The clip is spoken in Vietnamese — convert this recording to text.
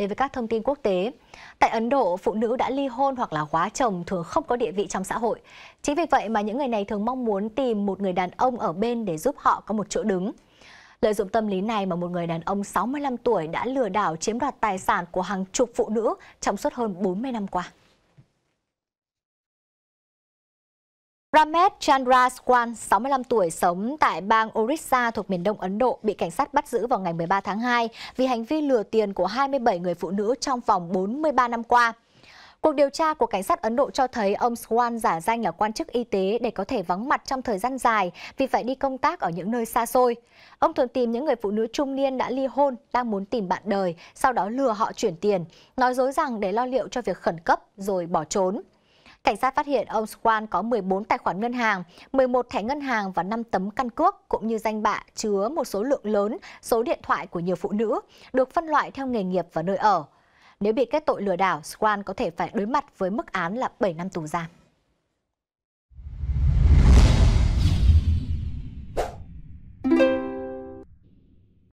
Đến với các thông tin quốc tế, tại Ấn Độ, phụ nữ đã ly hôn hoặc là hóa chồng thường không có địa vị trong xã hội. Chính vì vậy mà những người này thường mong muốn tìm một người đàn ông ở bên để giúp họ có một chỗ đứng. Lợi dụng tâm lý này mà một người đàn ông 65 tuổi đã lừa đảo chiếm đoạt tài sản của hàng chục phụ nữ trong suốt hơn 40 năm qua. Ramesh Chandra Swan, 65 tuổi, sống tại bang Orissa thuộc miền đông Ấn Độ, bị cảnh sát bắt giữ vào ngày 13 tháng 2 vì hành vi lừa tiền của 27 người phụ nữ trong vòng 43 năm qua. Cuộc điều tra của cảnh sát Ấn Độ cho thấy ông Swan giả danh là quan chức y tế để có thể vắng mặt trong thời gian dài vì phải đi công tác ở những nơi xa xôi. Ông thường tìm những người phụ nữ trung niên đã ly hôn, đang muốn tìm bạn đời, sau đó lừa họ chuyển tiền, nói dối rằng để lo liệu cho việc khẩn cấp rồi bỏ trốn. Cảnh sát phát hiện ông Swan có 14 tài khoản ngân hàng, 11 thẻ ngân hàng và 5 tấm căn cước cũng như danh bạ chứa một số lượng lớn số điện thoại của nhiều phụ nữ, được phân loại theo nghề nghiệp và nơi ở. Nếu bị kết tội lừa đảo, Swan có thể phải đối mặt với mức án là 7 năm tù giam.